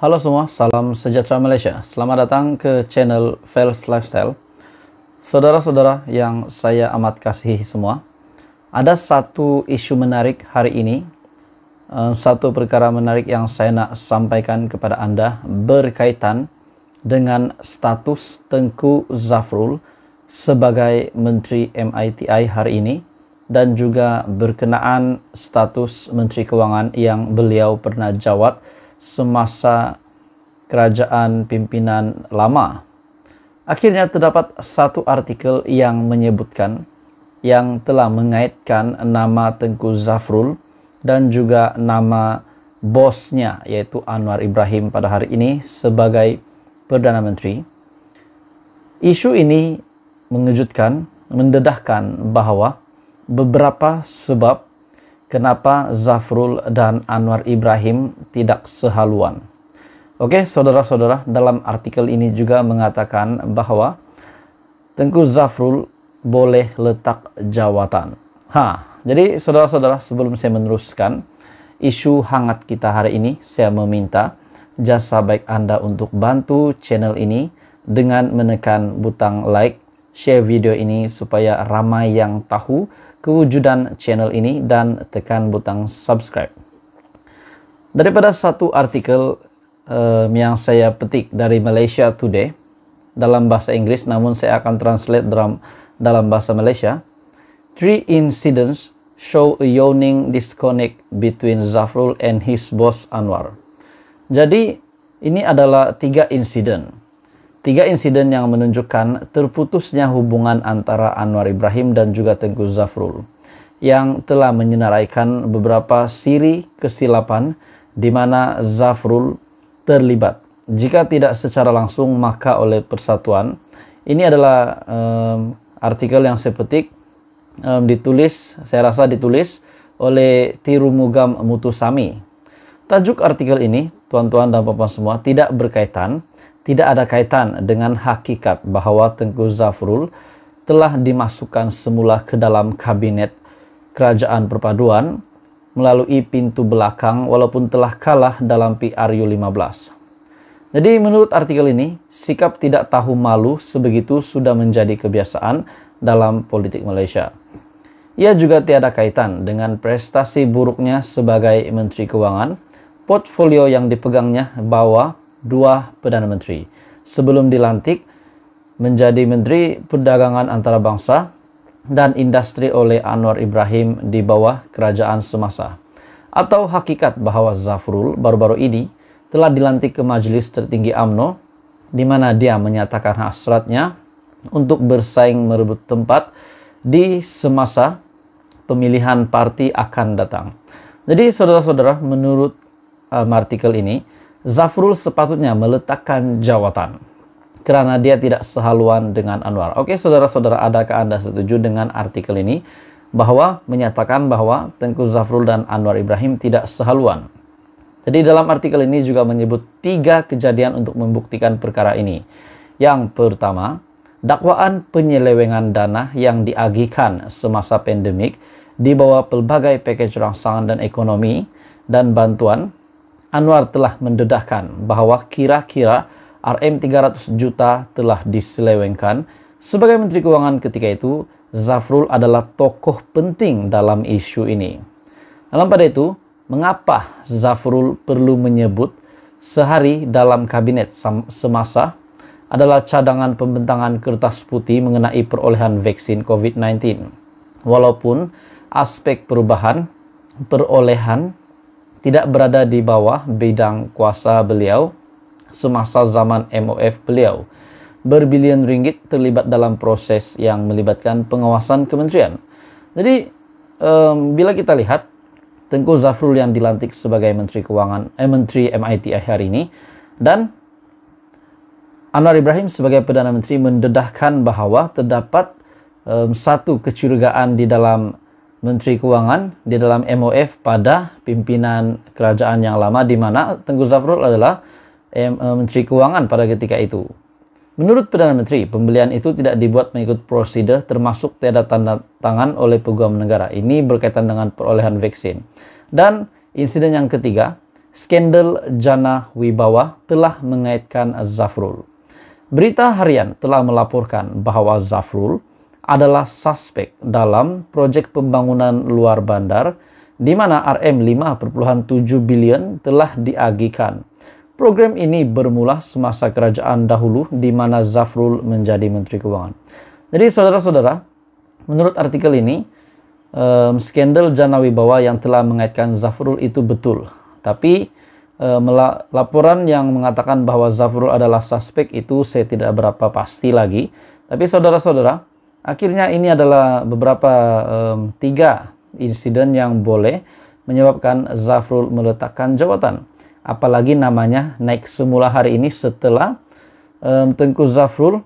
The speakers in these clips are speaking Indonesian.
Halo semua, salam sejahtera Malaysia. Selamat datang ke channel Fels Lifestyle. Saudara-saudara yang saya amat kasihi semua, ada satu isu menarik hari ini, eh, satu perkara menarik yang saya nak sampaikan kepada Anda berkaitan dengan status Tengku Zafrul sebagai Menteri MITI hari ini dan juga berkenaan status Menteri Keuangan yang beliau pernah jawab semasa kerajaan pimpinan lama. Akhirnya terdapat satu artikel yang menyebutkan yang telah mengaitkan nama Tengku Zafrul dan juga nama bosnya yaitu Anwar Ibrahim pada hari ini sebagai Perdana Menteri. Isu ini mengejutkan, mendedahkan bahwa beberapa sebab kenapa Zafrul dan Anwar Ibrahim tidak sehaluan. Oke, saudara-saudara, dalam artikel ini juga mengatakan bahwa Tengku Zafrul boleh letak jawatan. Ha, jadi saudara-saudara, sebelum saya meneruskan isu hangat kita hari ini, saya meminta jasa baik Anda untuk bantu channel ini dengan menekan butang like, share video ini supaya ramai yang tahu kewujudan channel ini dan tekan butang subscribe. Daripada satu artikel um, yang saya petik dari Malaysia Today dalam bahasa Inggris namun saya akan translate dalam dalam bahasa Malaysia. Three incidents show a yawning disconnect between Zafrul and his boss Anwar. Jadi ini adalah tiga insiden Tiga insiden yang menunjukkan terputusnya hubungan antara Anwar Ibrahim dan juga Tengku Zafrul yang telah menyenaraikan beberapa siri kesilapan di mana Zafrul terlibat. Jika tidak secara langsung maka oleh persatuan. Ini adalah um, artikel yang saya petik um, ditulis, saya rasa ditulis oleh Tirumugam Mutusami. Tajuk artikel ini, tuan-tuan dan papa semua, tidak berkaitan tidak ada kaitan dengan hakikat bahwa Tengku Zafrul telah dimasukkan semula ke dalam kabinet kerajaan perpaduan melalui pintu belakang walaupun telah kalah dalam PRU 15. Jadi menurut artikel ini, sikap tidak tahu malu sebegitu sudah menjadi kebiasaan dalam politik Malaysia. Ia juga tiada kaitan dengan prestasi buruknya sebagai Menteri Keuangan, portfolio yang dipegangnya bawa dua Perdana Menteri. Sebelum dilantik menjadi Menteri Perdagangan Antara Bangsa dan Industri oleh Anwar Ibrahim di bawah kerajaan semasa. Atau hakikat bahwa Zafrul baru-baru ini telah dilantik ke majelis tertinggi AMNO di mana dia menyatakan hasratnya untuk bersaing merebut tempat di semasa pemilihan parti akan datang. Jadi saudara-saudara, menurut um, artikel ini, Zafrul sepatutnya meletakkan jawatan karena dia tidak sehaluan dengan Anwar. Oke, saudara-saudara, adakah Anda setuju dengan artikel ini bahwa menyatakan bahwa Tengku Zafrul dan Anwar Ibrahim tidak sehaluan? Jadi dalam artikel ini juga menyebut tiga kejadian untuk membuktikan perkara ini. Yang pertama, dakwaan penyelewengan dana yang diagihkan semasa pandemik di bawah pelbagai package rangsangan dan ekonomi dan bantuan Anwar telah mendedahkan bahwa kira-kira RM 300 juta telah diselewengkan. Sebagai Menteri Keuangan ketika itu, Zafrul adalah tokoh penting dalam isu ini. Dalam pada itu, mengapa Zafrul perlu menyebut sehari dalam kabinet semasa adalah cadangan pembentangan kertas putih mengenai perolehan vaksin COVID-19. Walaupun aspek perubahan perolehan tidak berada di bawah bidang kuasa beliau semasa zaman MOF beliau. Berbilion ringgit terlibat dalam proses yang melibatkan pengawasan kementerian. Jadi um, bila kita lihat Tengku Zafrul yang dilantik sebagai Menteri Keuangan, eh, Menteri MIT hari ini dan Anwar Ibrahim sebagai Perdana Menteri mendedahkan bahawa terdapat um, satu kecurigaan di dalam Menteri Keuangan di dalam MOF pada pimpinan kerajaan yang lama di mana Tengku Zafrul adalah eh, Menteri Keuangan pada ketika itu. Menurut Perdana Menteri, pembelian itu tidak dibuat mengikut prosedur termasuk tiada tanda tangan oleh pegawai negara. Ini berkaitan dengan perolehan vaksin. Dan insiden yang ketiga, skandal Jana Wibawa telah mengaitkan Zafrul. Berita harian telah melaporkan bahwa Zafrul adalah suspek dalam proyek pembangunan luar bandar di mana RM5.7 bilion telah diagihkan. Program ini bermula semasa kerajaan dahulu di mana Zafrul menjadi Menteri Keuangan. Jadi saudara-saudara, menurut artikel ini, um, skandal Janawi Wibawa yang telah mengaitkan Zafrul itu betul. Tapi um, laporan yang mengatakan bahwa Zafrul adalah suspek itu saya tidak berapa pasti lagi. Tapi saudara-saudara, Akhirnya ini adalah beberapa um, tiga insiden yang boleh menyebabkan Zafrul meletakkan jawatan. Apalagi namanya naik semula hari ini setelah um, Tengku Zafrul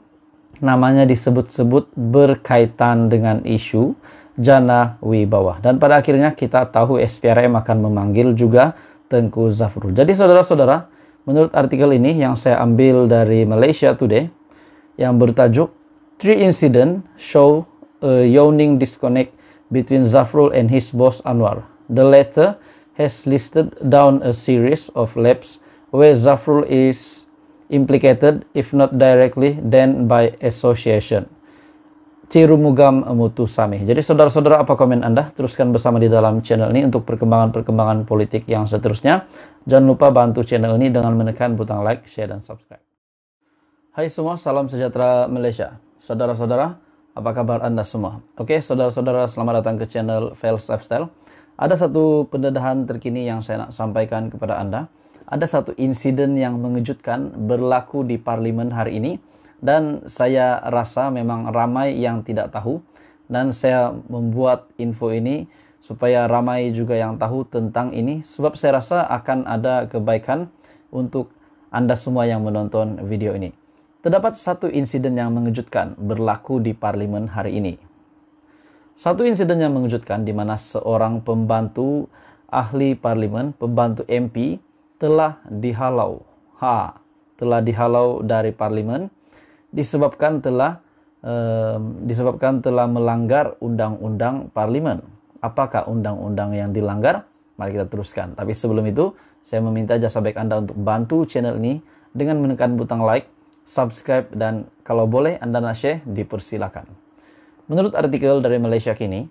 namanya disebut-sebut berkaitan dengan isu jana wibawa. Dan pada akhirnya kita tahu SPRM akan memanggil juga Tengku Zafrul. Jadi saudara-saudara, menurut artikel ini yang saya ambil dari Malaysia Today yang bertajuk Three incidents show a yawning disconnect between Zafrul and his boss Anwar. The latter has listed down a series of laps where Zafrul is implicated, if not directly, then by association. Cirumugam Mutusami. Jadi saudara-saudara apa komen Anda? Teruskan bersama di dalam channel ini untuk perkembangan-perkembangan politik yang seterusnya. Jangan lupa bantu channel ini dengan menekan butang like, share, dan subscribe. Hai semua, salam sejahtera Malaysia. Saudara-saudara, apa kabar Anda semua? Oke, saudara-saudara, selamat datang ke channel Fels Lifestyle. Ada satu pendedahan terkini yang saya nak sampaikan kepada Anda. Ada satu insiden yang mengejutkan berlaku di parlimen hari ini dan saya rasa memang ramai yang tidak tahu dan saya membuat info ini supaya ramai juga yang tahu tentang ini sebab saya rasa akan ada kebaikan untuk Anda semua yang menonton video ini. Terdapat satu insiden yang mengejutkan berlaku di parlimen hari ini. Satu insiden yang mengejutkan di mana seorang pembantu ahli parlimen, pembantu MP telah dihalau. Ha, telah dihalau dari parlimen disebabkan telah um, disebabkan telah melanggar undang-undang parlimen. Apakah undang-undang yang dilanggar? Mari kita teruskan. Tapi sebelum itu, saya meminta jasa baik Anda untuk bantu channel ini dengan menekan butang like subscribe, dan kalau boleh Anda nasyeh dipersilakan. Menurut artikel dari Malaysia Kini,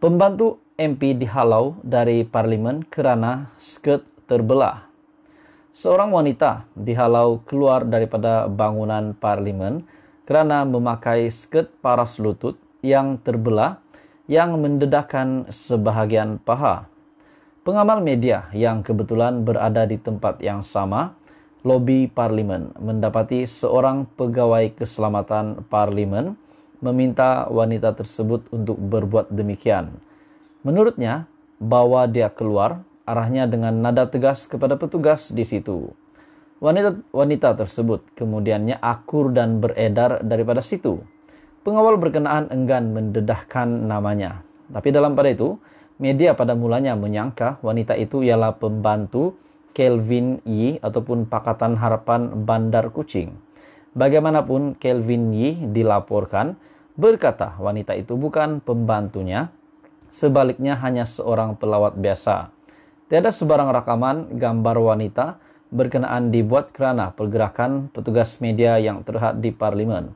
pembantu MP dihalau dari parlimen kerana skirt terbelah. Seorang wanita dihalau keluar daripada bangunan parlimen kerana memakai skirt paras lutut yang terbelah yang mendedahkan sebahagian paha. Pengamal media yang kebetulan berada di tempat yang sama lobi parlimen mendapati seorang pegawai keselamatan parlimen meminta wanita tersebut untuk berbuat demikian. Menurutnya, bawa dia keluar, arahnya dengan nada tegas kepada petugas di situ. Wanita wanita tersebut kemudiannya akur dan beredar daripada situ. Pengawal berkenaan enggan mendedahkan namanya. Tapi dalam pada itu, media pada mulanya menyangka wanita itu ialah pembantu Kelvin Yi ataupun Pakatan Harapan Bandar Kucing. Bagaimanapun Kelvin Yi dilaporkan berkata wanita itu bukan pembantunya, sebaliknya hanya seorang pelawat biasa. Tiada sebarang rekaman gambar wanita berkenaan dibuat kerana pergerakan petugas media yang terhad di parlimen.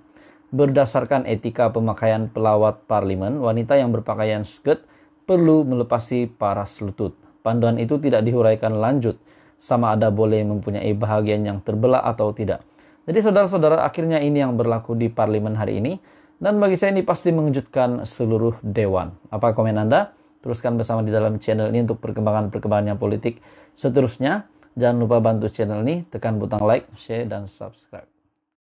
Berdasarkan etika pemakaian pelawat parlimen, wanita yang berpakaian skirt perlu melepasi paras lutut. Panduan itu tidak dihuraikan lanjut sama ada boleh mempunyai bahagian yang terbelah atau tidak. Jadi saudara-saudara akhirnya ini yang berlaku di parlemen hari ini dan bagi saya ini pasti mengejutkan seluruh dewan. Apa komen Anda? Teruskan bersama di dalam channel ini untuk perkembangan-perkembangannya politik seterusnya. Jangan lupa bantu channel ini, tekan butang like, share, dan subscribe.